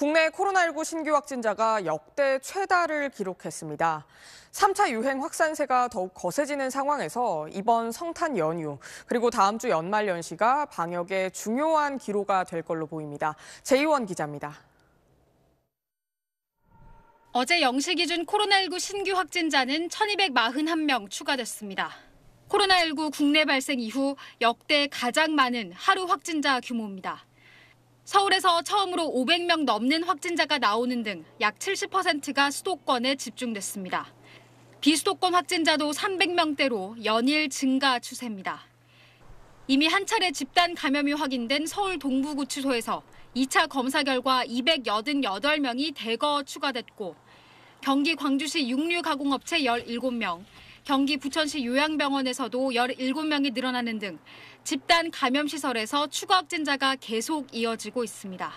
국내 코로나19 신규 확진자가 역대 최다를 기록했습니다. 3차 유행 확산세가 더욱 거세지는 상황에서 이번 성탄 연휴 그리고 다음 주 연말 연시가 방역의 중요한 기로가 될 걸로 보입니다. 제이원 기자입니다. 어제 0시 기준 코로나19 신규 확진자는 1,241명 추가됐습니다. 코로나19 국내 발생 이후 역대 가장 많은 하루 확진자 규모입니다. 서울에서 처음으로 500명 넘는 확진자가 나오는 등 약 70%가 수도권에 집중됐습니다. 비수도권 확진자도 300명대로 연일 증가 추세입니다. 이미 한 차례 집단 감염이 확인된 서울 동부구치소에서 2차 검사 결과 288명이 대거 추가됐고 경기 광주시 육류 가공업체 17명, 경기 부천시 요양병원에서도 17명이 늘어나는 등 집단 감염 시설에서 추가 확진자가 계속 이어지고 있습니다.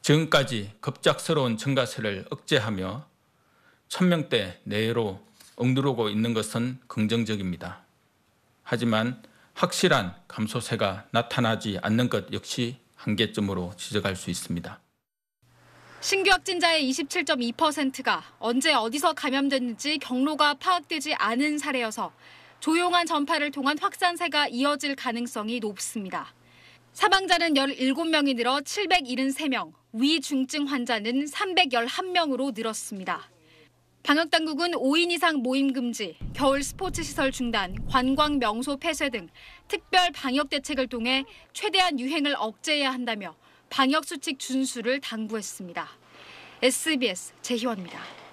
지금까지 급작스러운 증가세를 억제하며 1000명대 내로 억누르고 있는 것은 긍정적입니다. 하지만 확실한 감소세가 나타나지 않는 것 역시 한계점으로 지적할 수 있습니다. 신규 확진자의 27.2%가 언제 어디서 감염됐는지 경로가 파악되지 않은 사례여서 조용한 전파를 통한 확산세가 이어질 가능성이 높습니다. 사망자는 17명이 늘어 773명, 위중증 환자는 311명으로 늘었습니다. 방역당국은 5인 이상 모임 금지, 겨울 스포츠 시설 중단, 관광 명소 폐쇄 등 특별 방역 대책을 통해 최대한 유행을 억제해야 한다며 방역수칙 준수를 당부했습니다. SBS 제희원입니다.